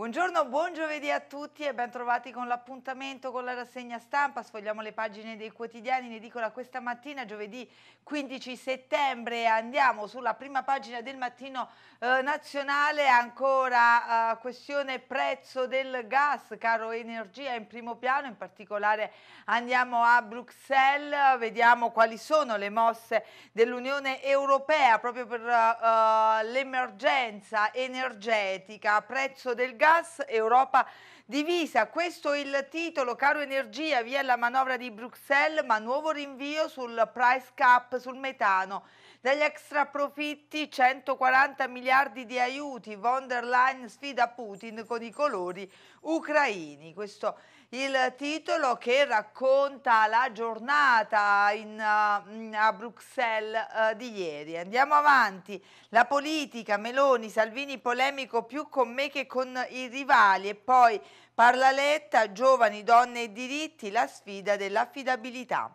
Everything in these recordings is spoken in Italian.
Buongiorno, buon giovedì a tutti e bentrovati con l'appuntamento con la rassegna stampa. Sfogliamo le pagine dei quotidiani in edicola questa mattina, giovedì 15 settembre. Andiamo sulla prima pagina del mattino eh, nazionale, ancora eh, questione prezzo del gas, caro energia in primo piano, in particolare andiamo a Bruxelles, vediamo quali sono le mosse dell'Unione Europea proprio per eh, eh l'emergenza energetica, prezzo del gas gas, Europa divisa. Questo è il titolo, caro energia, via la manovra di Bruxelles, ma nuovo rinvio sul price cap sul metano. Dagli extra profitti 140 miliardi di aiuti, von der Leyen sfida Putin con i colori ucraini. Questo il titolo che racconta la giornata in, uh, a Bruxelles uh, di ieri. Andiamo avanti, la politica, Meloni, Salvini polemico più con me che con i rivali e poi parla letta, giovani, donne e diritti, la sfida dell'affidabilità.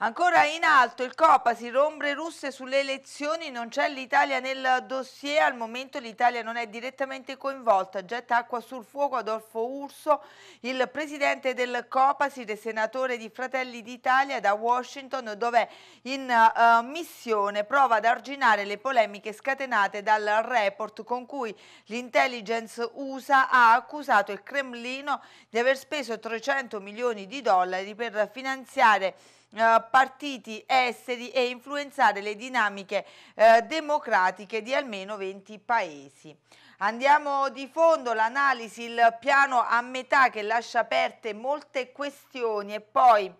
Ancora in alto il Copasir, ombre russe sulle elezioni, non c'è l'Italia nel dossier, al momento l'Italia non è direttamente coinvolta, getta acqua sul fuoco Adolfo Urso, il presidente del Copasir e senatore di Fratelli d'Italia da Washington dove in uh, missione prova ad arginare le polemiche scatenate dal report con cui l'intelligence USA ha accusato il Cremlino di aver speso 300 milioni di dollari per finanziare eh, partiti esteri e influenzare le dinamiche eh, democratiche di almeno 20 paesi. Andiamo di fondo l'analisi, il piano a metà che lascia aperte molte questioni e poi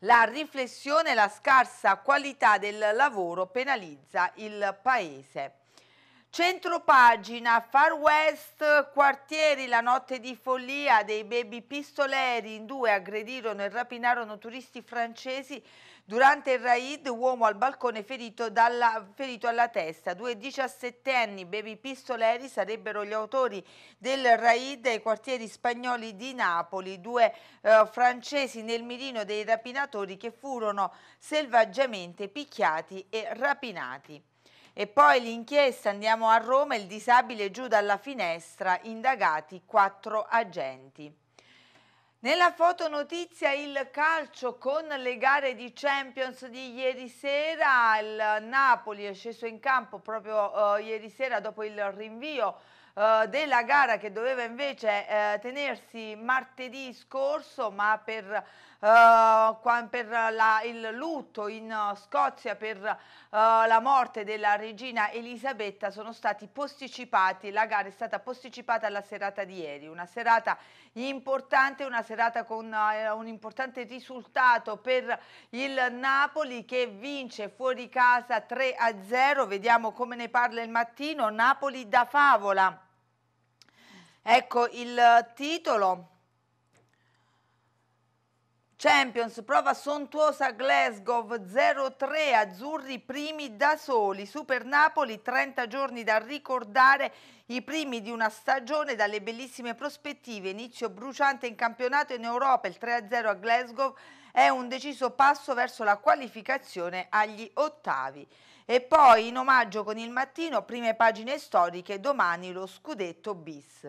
la riflessione, la scarsa qualità del lavoro penalizza il Paese. Centro pagina, Far West, quartieri, la notte di follia dei baby pistoleri, in due aggredirono e rapinarono turisti francesi durante il raid, uomo al balcone ferito, dalla, ferito alla testa. Due 17enni baby pistoleri sarebbero gli autori del raid ai quartieri spagnoli di Napoli, due eh, francesi nel mirino dei rapinatori che furono selvaggiamente picchiati e rapinati. E poi l'inchiesta, andiamo a Roma, il disabile giù dalla finestra, indagati quattro agenti. Nella fotonotizia il calcio con le gare di Champions di ieri sera, il Napoli è sceso in campo proprio uh, ieri sera dopo il rinvio uh, della gara che doveva invece uh, tenersi martedì scorso ma per uh, per la, il lutto in eh, Scozia per uh, la morte della regina Elisabetta sono stati posticipati, la gara è stata posticipata alla serata di ieri, una serata importante, una serata con uh, un importante risultato per il Napoli che vince fuori casa 3 a 0, vediamo come ne parla il mattino, Napoli da favola. Ecco il titolo. Champions, prova sontuosa Glasgow 0-3, azzurri primi da soli, Super Napoli 30 giorni da ricordare i primi di una stagione dalle bellissime prospettive, inizio bruciante in campionato in Europa, il 3-0 a Glasgow è un deciso passo verso la qualificazione agli ottavi. E poi in omaggio con il mattino, prime pagine storiche, domani lo scudetto bis.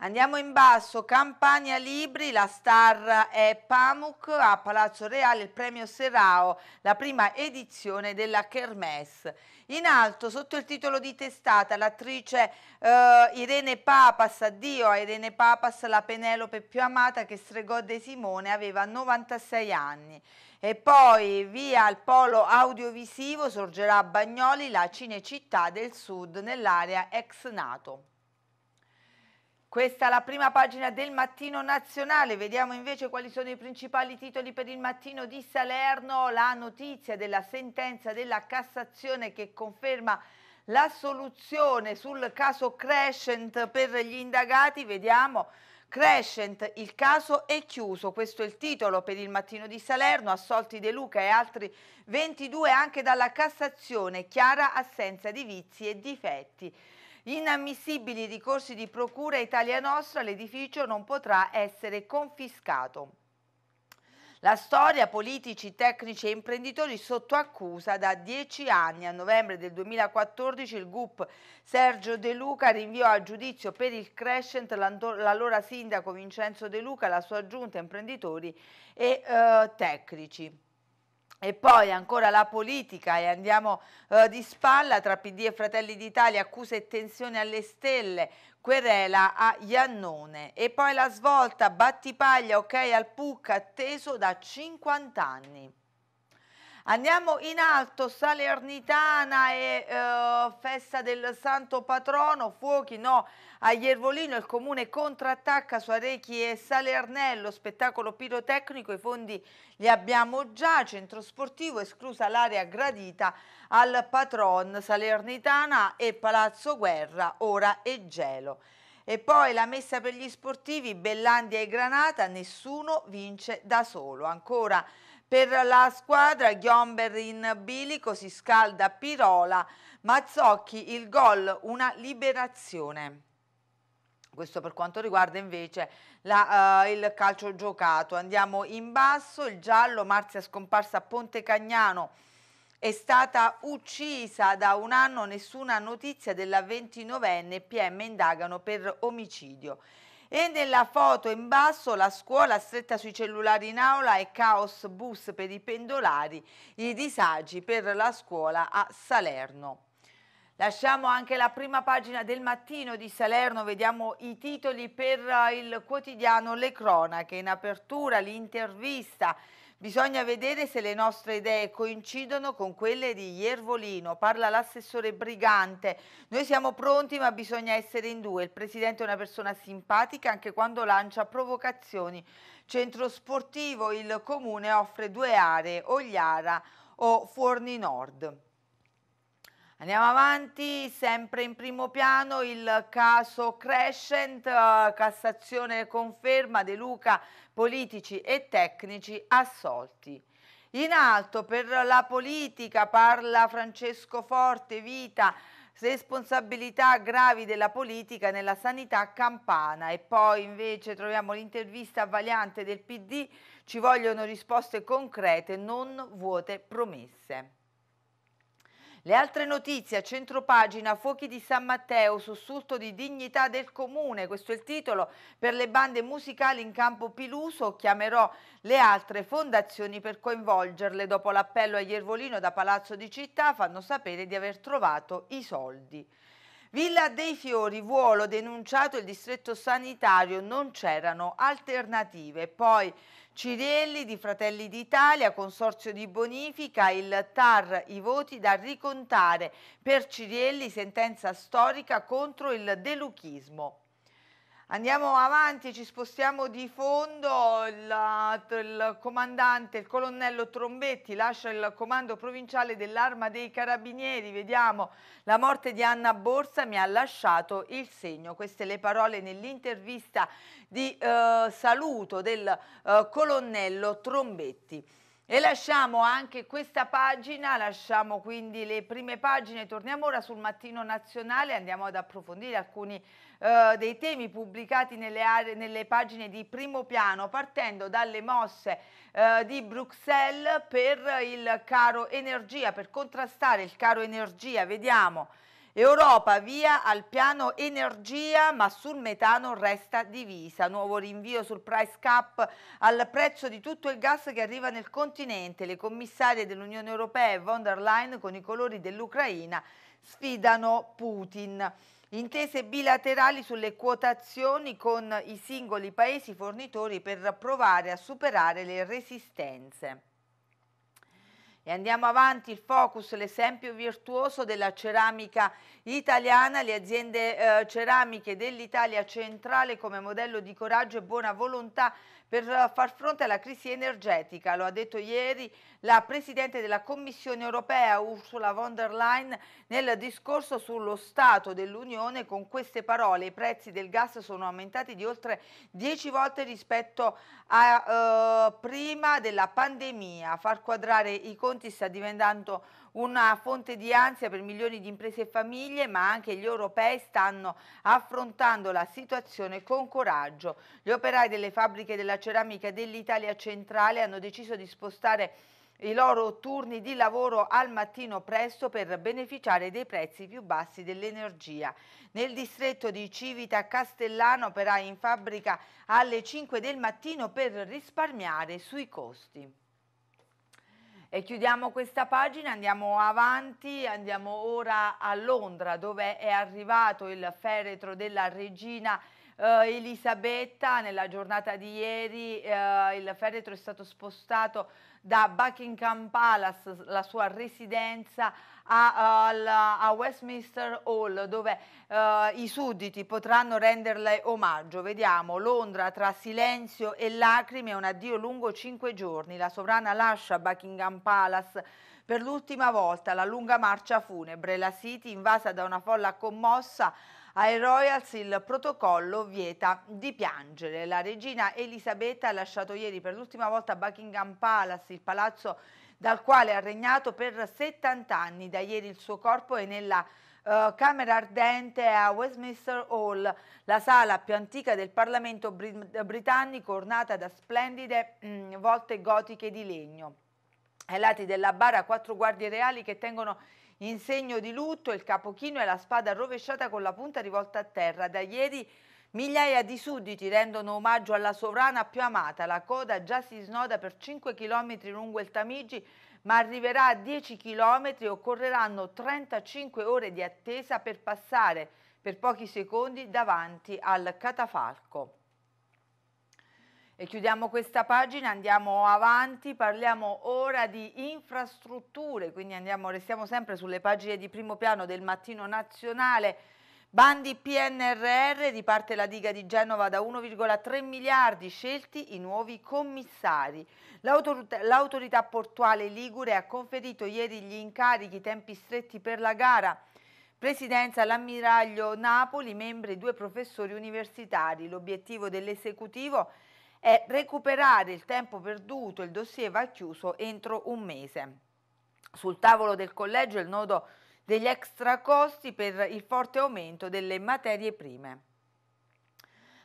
Andiamo in basso, Campania Libri, la star è Pamuk, a Palazzo Reale il premio Serao, la prima edizione della Kermesse. In alto, sotto il titolo di testata, l'attrice eh, Irene Papas, addio a Irene Papas, la Penelope più amata che stregò De Simone, aveva 96 anni. E poi via al polo audiovisivo sorgerà a Bagnoli la Cinecittà del Sud nell'area ex Nato. Questa è la prima pagina del mattino nazionale, vediamo invece quali sono i principali titoli per il mattino di Salerno, la notizia della sentenza della Cassazione che conferma la soluzione sul caso Crescent per gli indagati, vediamo Crescent, il caso è chiuso, questo è il titolo per il mattino di Salerno, assolti De Luca e altri 22 anche dalla Cassazione, chiara assenza di vizi e difetti. Inammissibili ricorsi di procura Italia Nostra, l'edificio non potrà essere confiscato. La storia, politici, tecnici e imprenditori sotto accusa da dieci anni. A novembre del 2014 il GUP Sergio De Luca rinviò a giudizio per il Crescent l'allora sindaco Vincenzo De Luca, la sua giunta, imprenditori e eh, tecnici. E poi ancora la politica e andiamo eh, di spalla tra PD e Fratelli d'Italia, accuse e tensioni alle stelle, querela a Iannone. E poi la svolta, battipaglia, ok al Pucca, atteso da 50 anni. Andiamo in alto, Salernitana e eh, festa del Santo Patrono, fuochi no a Iervolino, il comune contrattacca su Arechi e Salernello, spettacolo pirotecnico, i fondi li abbiamo già, centro sportivo esclusa l'area gradita al patron Salernitana e Palazzo Guerra, ora e gelo. E poi la messa per gli sportivi, Bellandia e Granata, nessuno vince da solo. Ancora per la squadra Ghiomber in bilico si scalda Pirola, Mazzocchi il gol, una liberazione. Questo per quanto riguarda invece la, uh, il calcio giocato. Andiamo in basso, il giallo, Marzia scomparsa a Ponte Cagnano. È stata uccisa da un anno, nessuna notizia della 29enne, PM indagano per omicidio. E nella foto in basso la scuola stretta sui cellulari in aula e caos bus per i pendolari, i disagi per la scuola a Salerno. Lasciamo anche la prima pagina del mattino di Salerno, vediamo i titoli per il quotidiano Le Cronache. In apertura l'intervista Bisogna vedere se le nostre idee coincidono con quelle di Iervolino, parla l'assessore Brigante. Noi siamo pronti ma bisogna essere in due. Il presidente è una persona simpatica anche quando lancia provocazioni. Centro sportivo, il comune offre due aree, Ogliara o Forni Nord. Andiamo avanti, sempre in primo piano il caso Crescent, eh, Cassazione conferma De Luca, politici e tecnici assolti. In alto per la politica parla Francesco Forte, vita, responsabilità gravi della politica nella sanità campana e poi invece troviamo l'intervista avvaliante del PD, ci vogliono risposte concrete, non vuote promesse. Le altre notizie a centropagina, fuochi di San Matteo, sussulto di dignità del comune, questo è il titolo per le bande musicali in campo Piluso, chiamerò le altre fondazioni per coinvolgerle dopo l'appello a Iervolino da Palazzo di Città, fanno sapere di aver trovato i soldi. Villa dei Fiori, Vuolo, denunciato il distretto sanitario, non c'erano alternative. Poi Cirielli di Fratelli d'Italia, Consorzio di Bonifica, il TAR, i voti da ricontare. Per Cirielli sentenza storica contro il deluchismo. Andiamo avanti, ci spostiamo di fondo, il, eh, il, comandante, il colonnello Trombetti lascia il comando provinciale dell'arma dei carabinieri, vediamo la morte di Anna Borsa mi ha lasciato il segno, queste le parole nell'intervista di eh, saluto del eh, colonnello Trombetti. E lasciamo anche questa pagina, lasciamo quindi le prime pagine, torniamo ora sul mattino nazionale, andiamo ad approfondire alcuni eh, dei temi pubblicati nelle, aree, nelle, pagine di primo piano, partendo dalle mosse eh, di Bruxelles per il caro energia, per contrastare il caro energia. Vediamo. Europa via al piano energia ma sul metano resta divisa. Nuovo rinvio sul price cap al prezzo di tutto il gas che arriva nel continente. Le commissarie dell'Unione Europea e von der Leyen con i colori dell'Ucraina sfidano Putin. Intese bilaterali sulle quotazioni con i singoli paesi fornitori per provare a superare le resistenze. E andiamo avanti, il focus, l'esempio virtuoso della ceramica italiana, le aziende eh, ceramiche dell'Italia centrale come modello di coraggio e buona volontà per eh, far fronte alla crisi energetica. Lo ha detto ieri la Presidente della Commissione europea Ursula von der Leyen nel discorso sullo Stato dell'Unione con queste parole. I prezzi del gas sono aumentati di oltre 10 volte rispetto a eh, prima della pandemia. Far quadrare i conti sta diventando una fonte di ansia per milioni di imprese e famiglie, ma anche gli europei stanno affrontando la situazione con coraggio. Gli operai delle fabbriche della ceramica dell'Italia centrale hanno deciso di spostare i loro turni di lavoro al mattino presto per beneficiare dei prezzi più bassi dell'energia. Nel distretto di Civita Castellano operai in fabbrica alle 5 del mattino per risparmiare sui costi. E chiudiamo questa pagina, andiamo avanti, andiamo ora a Londra dove è arrivato il feretro della regina eh, Elisabetta. Nella giornata di ieri eh, il feretro è stato spostato da Buckingham Palace, la sua residenza, a, a, a Westminster Hall, dove uh, i sudditi potranno renderle omaggio. Vediamo Londra tra silenzio e lacrime, un addio lungo cinque giorni. La sovrana lascia Buckingham Palace per l'ultima volta la lunga marcia funebre, la City invasa da una folla commossa ai Royals il protocollo vieta di piangere. La regina Elisabetta ha lasciato ieri per l'ultima volta Buckingham Palace, il palazzo dal quale ha regnato per 70 anni. Da ieri il suo corpo è nella uh, Camera Ardente a Westminster Hall, la sala più antica del Parlamento britannico ornata da splendide mh, mm, volte gotiche di legno ai lati della bara quattro guardie reali che tengono in segno di lutto il capochino e la spada rovesciata con la punta rivolta a terra. Da ieri migliaia di sudditi rendono omaggio alla sovrana più amata. La coda già si snoda per 5 km lungo il Tamigi, ma arriverà a 10 km e occorreranno 35 ore di attesa per passare per pochi secondi davanti al catafalco. E chiudiamo questa pagina, andiamo avanti, parliamo ora di infrastrutture, quindi andiamo, restiamo sempre sulle pagine di primo piano del Mattino Nazionale. Bandi PNRR, di parte la diga di Genova da 1,3 miliardi, scelti i nuovi commissari. L'autorità portuale Ligure ha conferito ieri gli incarichi, tempi stretti per la gara. Presidenza l'ammiraglio Napoli, membri due professori universitari. L'obiettivo dell'esecutivo è è recuperare il tempo perduto, il dossier va chiuso entro un mese. Sul tavolo del collegio il nodo degli extra costi per il forte aumento delle materie prime.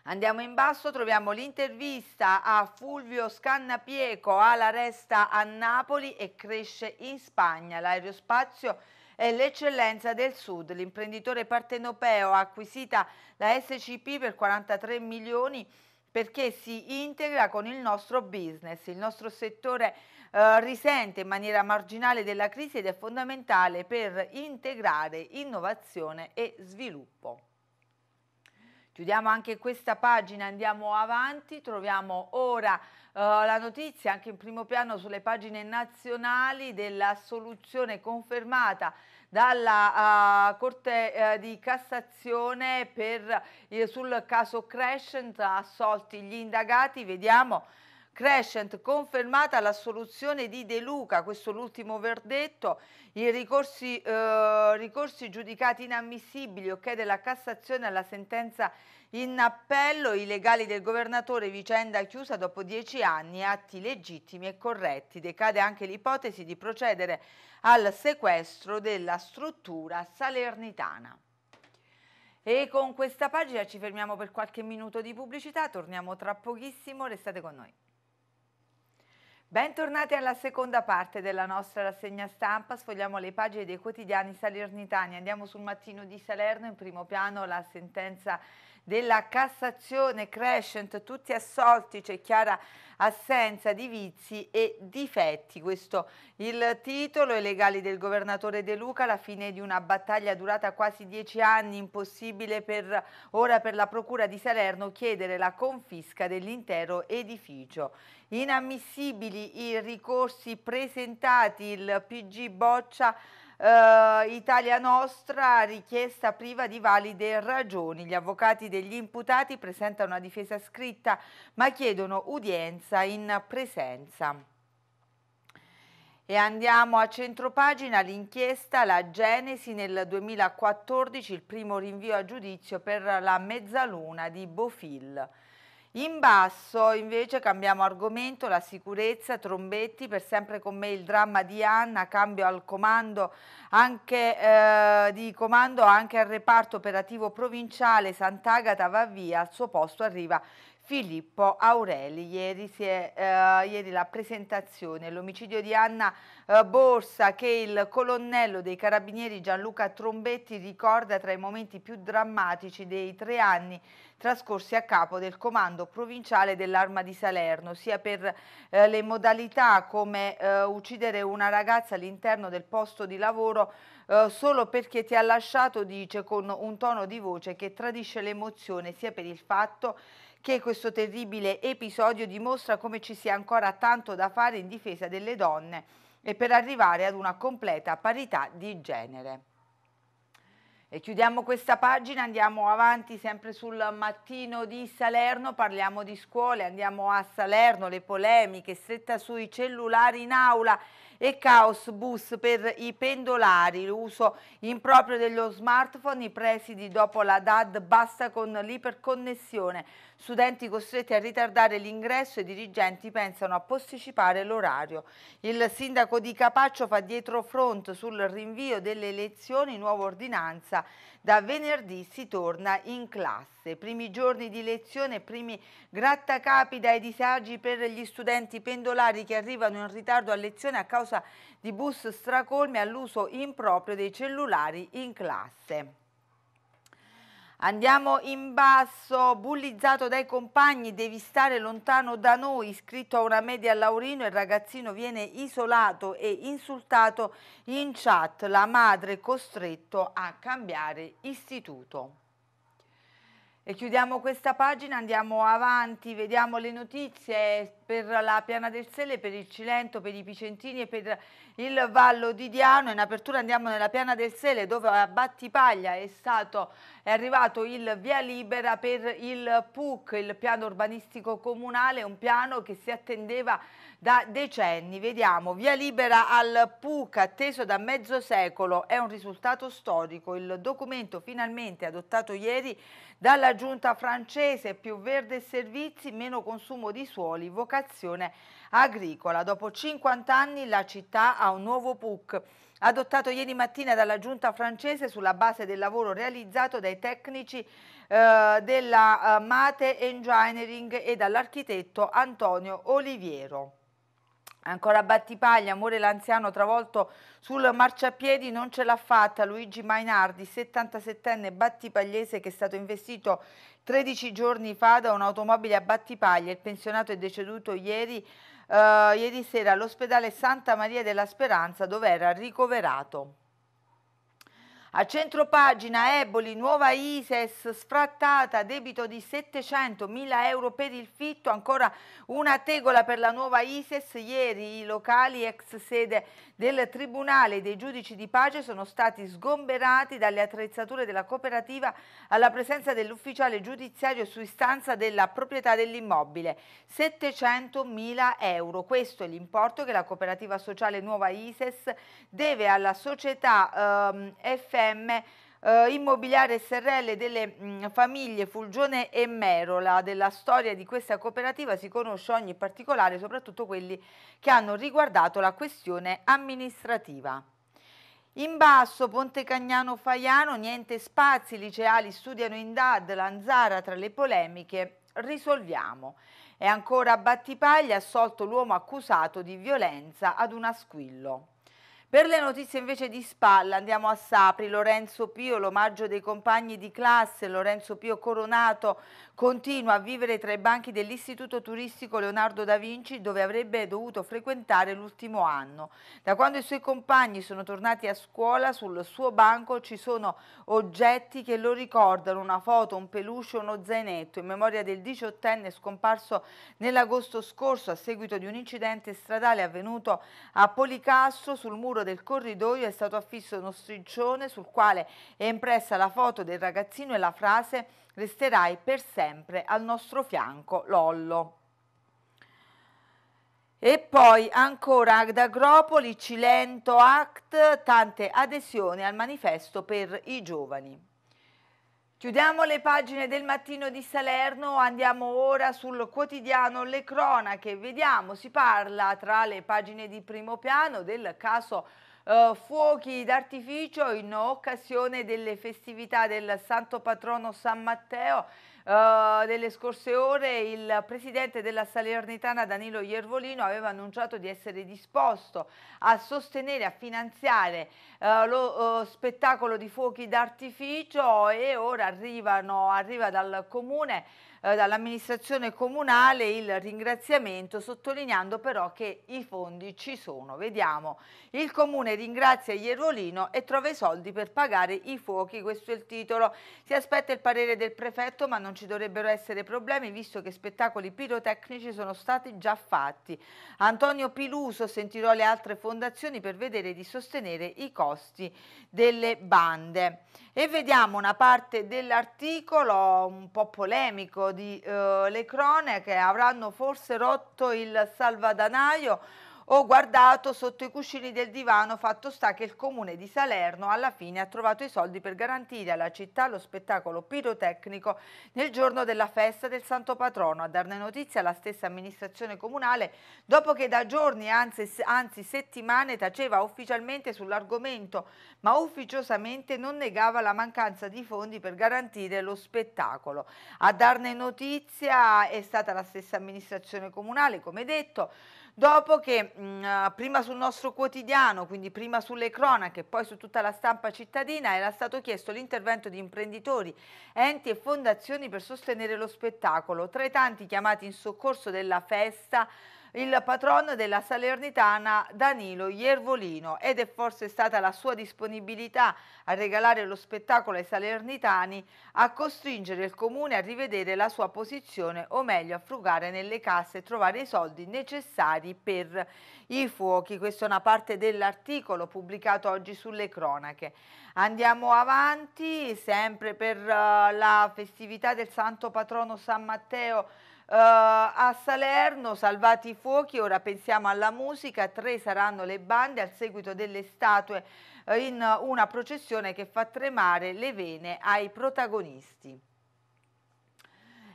Andiamo in basso, troviamo l'intervista a Fulvio Scannapieco ala resta a Napoli e cresce in Spagna. L'aerospazio è l'eccellenza del sud. L'imprenditore partenopeo ha acquisita la SCP per 43 milioni perché si integra con il nostro business. Il nostro settore eh, risente in maniera marginale della crisi ed è fondamentale per integrare innovazione e sviluppo. Chiudiamo anche questa pagina, andiamo avanti, troviamo ora eh, la notizia anche in primo piano sulle pagine nazionali della soluzione confermata dalla uh, Corte uh, di Cassazione per, uh, sul caso Crescent, assolti gli indagati, vediamo Crescent confermata l'assoluzione di De Luca, questo l'ultimo verdetto, i ricorsi, eh, ricorsi giudicati inammissibili, ok, della Cassazione alla sentenza in appello, i legali del governatore, vicenda chiusa dopo dieci anni, atti legittimi e corretti. Decade anche l'ipotesi di procedere al sequestro della struttura salernitana. E con questa pagina ci fermiamo per qualche minuto di pubblicità, torniamo tra pochissimo, restate con noi. Bentornati alla seconda parte della nostra rassegna stampa, sfogliamo le pagine dei quotidiani salernitani, andiamo sul mattino di Salerno, in primo piano la sentenza della Cassazione Crescent, tutti assolti, c'è chiara assenza di vizi e difetti. Questo il titolo, i legali del governatore De Luca, la fine di una battaglia durata quasi dieci anni, impossibile per ora per la Procura di Salerno chiedere la confisca dell'intero edificio. Inammissibili i ricorsi presentati, il PG boccia eh, Italia Nostra, richiesta priva di valide ragioni. Gli avvocati degli imputati presentano una difesa scritta ma chiedono udienza in presenza. E andiamo a centropagina l'inchiesta La Genesi nel 2014, il primo rinvio a giudizio per la mezzaluna di Bofil. In basso invece cambiamo argomento, la sicurezza, Trombetti, per sempre con me il dramma di Anna, cambio al comando anche, eh, di comando anche al reparto operativo provinciale, Sant'Agata va via, al suo posto arriva Filippo Aureli. Ieri, è, eh, ieri, la presentazione, l'omicidio di Anna eh, borsa che il colonnello dei carabinieri Gianluca Trombetti ricorda tra i momenti più drammatici dei tre anni trascorsi a capo del comando provinciale dell'arma di Salerno, sia per eh, le modalità come eh, uccidere una ragazza all'interno del posto di lavoro eh, solo perché ti ha lasciato, dice, con un tono di voce che tradisce l'emozione, sia per il fatto che questo terribile episodio dimostra come ci sia ancora tanto da fare in difesa delle donne e per arrivare ad una completa parità di genere. E chiudiamo questa pagina, andiamo avanti sempre sul mattino di Salerno, parliamo di scuole, andiamo a Salerno, le polemiche, stretta sui cellulari in aula e caos bus per i pendolari, l'uso improprio dello smartphone, i presidi dopo la DAD basta con l'iperconnessione studenti costretti a ritardare l'ingresso e i dirigenti pensano a posticipare l'orario. Il sindaco di Capaccio fa dietro front sul rinvio delle lezioni, nuova ordinanza, da venerdì si torna in classe. Primi giorni di lezione, primi grattacapi dai disagi per gli studenti pendolari che arrivano in ritardo a lezione a causa di bus stracolmi all'uso improprio dei cellulari in classe. Andiamo in basso, bullizzato dai compagni, devi stare lontano da noi, iscritto a una media a Laurino, il ragazzino viene isolato e insultato in chat, la madre costretto a cambiare istituto. E chiudiamo questa pagina, andiamo avanti, vediamo le notizie, per la Piana del Sele, per il Cilento, per i Picentini e per il Vallo di Diano. In apertura andiamo nella Piana del Sele dove a Battipaglia è, stato, è arrivato il via libera per il PUC, il piano urbanistico comunale, un piano che si attendeva da decenni. Vediamo, via libera al PUC atteso da mezzo secolo, è un risultato storico. Il documento finalmente adottato ieri dalla giunta francese, più verde servizi, meno consumo di suoli, vocazione vocazione agricola. Dopo 50 anni la città ha un nuovo PUC adottato ieri mattina dalla giunta francese sulla base del lavoro realizzato dai tecnici eh, della eh, Mate Engineering e dall'architetto Antonio Oliviero. Ancora Battipaglia, muore l'anziano travolto sul marciapiedi, non ce l'ha fatta Luigi Mainardi, 77enne battipagliese che è stato investito 13 giorni fa da un'automobile a battipaglia. Il pensionato è deceduto ieri, eh, ieri sera all'ospedale Santa Maria della Speranza dove era ricoverato. A centro pagina Eboli, nuova Ises, sfrattata, debito di 700.000 euro per il fitto, ancora una tegola per la nuova Ises. Ieri i locali ex sede del Tribunale dei Giudici di Pace sono stati sgomberati dalle attrezzature della cooperativa alla presenza dell'ufficiale giudiziario su istanza della proprietà dell'immobile. 700.000 euro, questo è l'importo che la cooperativa sociale nuova Ises deve alla società ehm, FR SRM eh, Immobiliare SRL delle mh, mm, famiglie Fulgione e Merola. Della storia di questa cooperativa si conosce ogni particolare, soprattutto quelli che hanno riguardato la questione amministrativa. In basso, Ponte Cagnano Faiano, niente spazi, liceali studiano in DAD, Lanzara tra le polemiche, risolviamo. E ancora a Battipaglia assolto l'uomo accusato di violenza ad un asquillo. Per le notizie invece di spalla andiamo a Sapri, Lorenzo Pio, l'omaggio dei compagni di classe, Lorenzo Pio Coronato continua a vivere tra i banchi dell'Istituto Turistico Leonardo da Vinci dove avrebbe dovuto frequentare l'ultimo anno. Da quando i suoi compagni sono tornati a scuola sul suo banco ci sono oggetti che lo ricordano, una foto, un peluche, uno zainetto in memoria del diciottenne scomparso nell'agosto scorso a seguito di un incidente stradale avvenuto a Policastro sul muro muro del corridoio è stato affisso uno striscione sul quale è impressa la foto del ragazzino e la frase «Resterai per sempre al nostro fianco, Lollo». E poi ancora ad Agropoli, Cilento, Act, tante adesioni al manifesto per i giovani. Chiudiamo le pagine del mattino di Salerno, andiamo ora sul quotidiano Le Cronache. Vediamo, si parla tra le pagine di primo piano del caso eh, fuochi d'artificio in occasione delle festività del Santo Patrono San Matteo uh, delle scorse ore il presidente della Salernitana Danilo Iervolino aveva annunciato di essere disposto a sostenere, a finanziare uh, lo uh, spettacolo di fuochi d'artificio e ora arrivano, arriva dal comune eh, dall'amministrazione comunale il ringraziamento sottolineando però che i fondi ci sono. Vediamo, il comune ringrazia Ierolino e trova i soldi per pagare i fuochi, questo è il titolo. Si aspetta il parere del prefetto ma non ci dovrebbero essere problemi visto che spettacoli pirotecnici sono stati già fatti. Antonio Piluso sentirò le altre fondazioni per vedere di sostenere i costi delle bande. E vediamo una parte dell'articolo un po' polemico di eh, le cronache avranno forse rotto il salvadanaio ho guardato sotto i cuscini del divano, fatto sta che il comune di Salerno alla fine ha trovato i soldi per garantire alla città lo spettacolo pirotecnico nel giorno della festa del Santo Patrono. A darne notizia la stessa amministrazione comunale dopo che da giorni, anzi, anzi settimane, taceva ufficialmente sull'argomento ma ufficiosamente non negava la mancanza di fondi per garantire lo spettacolo. A darne notizia è stata la stessa amministrazione comunale, come detto, dopo che mh, mm, eh, prima sul nostro quotidiano, quindi prima sulle cronache, poi su tutta la stampa cittadina, era stato chiesto l'intervento di imprenditori, enti e fondazioni per sostenere lo spettacolo. Tra i tanti chiamati in soccorso della festa, il patron della Salernitana Danilo Iervolino ed è forse stata la sua disponibilità a regalare lo spettacolo ai salernitani a costringere il comune a rivedere la sua posizione o meglio a frugare nelle casse e trovare i soldi necessari per i fuochi. Questa è una parte dell'articolo pubblicato oggi sulle cronache. Andiamo avanti sempre per eh, la festività del Santo Patrono San Matteo eh, a Salerno, salvati i fuochi, ora pensiamo alla musica, tre saranno le bande al seguito delle statue eh, in una processione che fa tremare le vene ai protagonisti.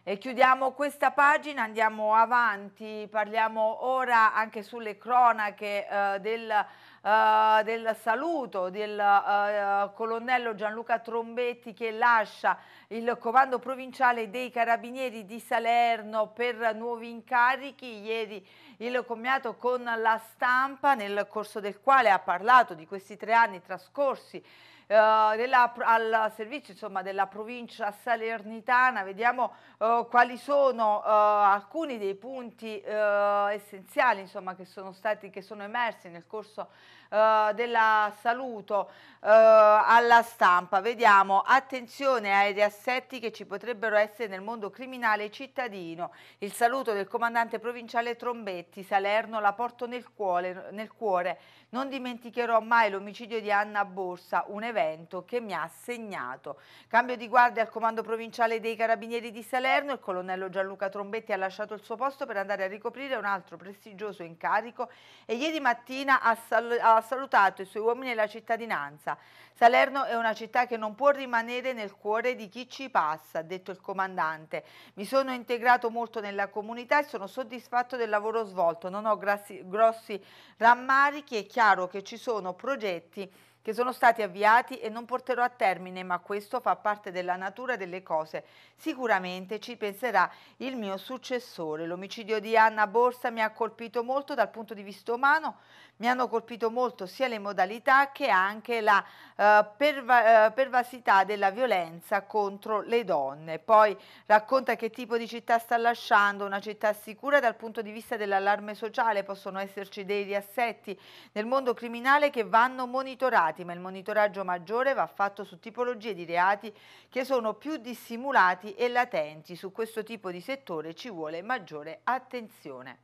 E chiudiamo questa pagina, andiamo avanti, parliamo ora anche sulle cronache eh, del uh, del saluto del uh, colonnello Gianluca Trombetti che lascia il comando provinciale dei carabinieri di Salerno per nuovi incarichi. Ieri il commiato con la stampa nel corso del quale ha parlato di questi tre anni trascorsi eh, della, al servizio insomma, della provincia salernitana. Vediamo eh, quali sono eh, alcuni dei punti eh, essenziali insomma, che sono stati che sono emersi nel corso eh, della saluto eh, alla stampa. Vediamo, attenzione ai riassetti che ci potrebbero essere nel mondo criminale cittadino. Il saluto del comandante provinciale Trombetti, Salerno, la porto nel cuore. Nel cuore. Non dimenticherò mai l'omicidio di Anna Borsa, un evento che mi ha segnato. Cambio di guardia al comando provinciale dei Carabinieri di Salerno, il colonnello Gianluca Trombetti ha lasciato il suo posto per andare a ricoprire un altro prestigioso incarico e ieri mattina ha, Sal a salutato i suoi uomini e la cittadinanza. Salerno è una città che non può rimanere nel cuore di chi ci passa, ha detto il comandante. Mi sono integrato molto nella comunità e sono soddisfatto del lavoro svolto. Non ho grossi rammarichi, è chiaro che ci sono progetti che sono stati avviati e non porterò a termine, ma questo fa parte della natura delle cose. Sicuramente ci penserà il mio successore. L'omicidio di Anna Borsa mi ha colpito molto dal punto di vista umano, mi hanno colpito molto sia le modalità che anche la eh, perva eh, pervasità della violenza contro le donne. Poi racconta che tipo di città sta lasciando, una città sicura dal punto di vista dell'allarme sociale, possono esserci dei riassetti nel mondo criminale che vanno monitorati reati, ma il monitoraggio maggiore va fatto su tipologie di reati che sono più dissimulati e latenti. Su questo tipo di settore ci vuole maggiore attenzione.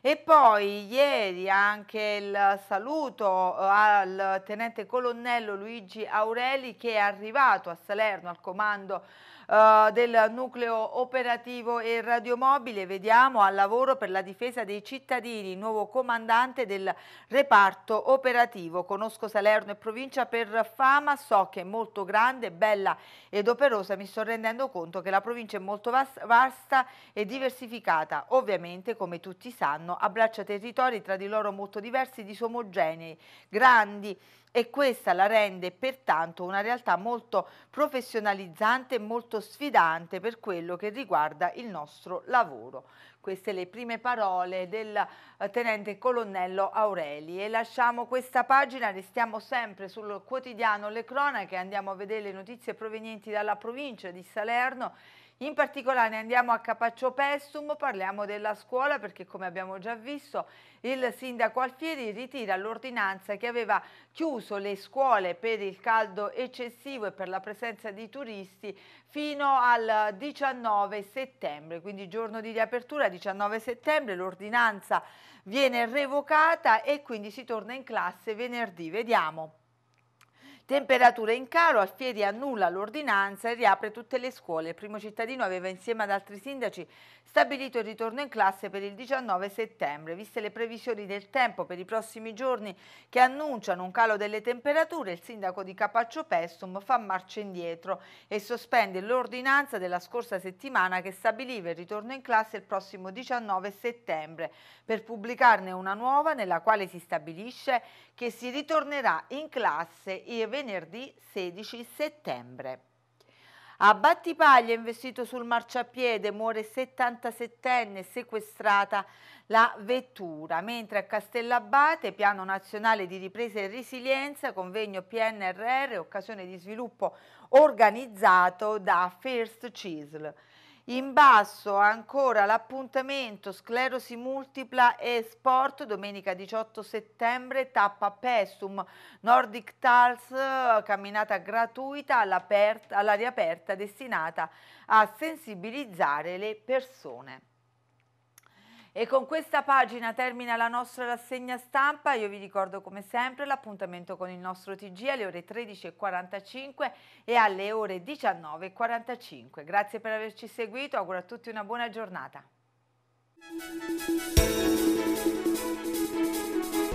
E poi ieri anche il saluto eh, al tenente colonnello Luigi Aureli che è arrivato a Salerno al comando eh, del nucleo operativo e radiomobile, vediamo al lavoro per la difesa dei cittadini, nuovo comandante del reparto operativo. Conosco Salerno e provincia per fama, so che è molto grande, bella ed operosa, mi sto rendendo conto che la provincia è molto vasta e diversificata, ovviamente come tutti sanno abbraccia territori tra di loro molto diversi, disomogenei, grandi, e questa la rende pertanto una realtà molto professionalizzante e molto sfidante per quello che riguarda il nostro lavoro. Queste le prime parole del eh, tenente colonnello Aureli e lasciamo questa pagina, restiamo sempre sul quotidiano Le Cronache, andiamo a vedere le notizie provenienti dalla provincia di Salerno in particolare andiamo a Capaccio Pestum, parliamo della scuola perché come abbiamo già visto il sindaco Alfieri ritira l'ordinanza che aveva chiuso le scuole per il caldo eccessivo e per la presenza di turisti fino al 19 settembre, quindi giorno di riapertura 19 settembre, l'ordinanza viene revocata e quindi si torna in classe venerdì, vediamo. Temperature in calo, Alfieri annulla l'ordinanza e riapre tutte le scuole. Il primo cittadino aveva insieme ad altri sindaci stabilito il ritorno in classe per il 19 settembre. Viste le previsioni del tempo per i prossimi giorni che annunciano un calo delle temperature, il sindaco di Capaccio Pestum fa marcia indietro e sospende l'ordinanza della scorsa settimana che stabiliva il ritorno in classe il prossimo 19 settembre per pubblicarne una nuova nella quale si stabilisce che si ritornerà in classe il venerdì 16 settembre. A Battipaglia, investito sul marciapiede, muore 77enne sequestrata la vettura, mentre a Castellabate, Piano Nazionale di Ripresa e Resilienza, convegno PNRR, occasione di sviluppo organizzato da First CISL. In basso ancora l'appuntamento sclerosi multipla e sport domenica 18 settembre tappa Pestum Nordic Tals camminata gratuita all'aria all aperta destinata a sensibilizzare le persone. E con questa pagina termina la nostra rassegna stampa. Io vi ricordo come sempre l'appuntamento con il nostro TG alle ore 13.45 e alle ore 19.45. Grazie per averci seguito, auguro a tutti una buona giornata.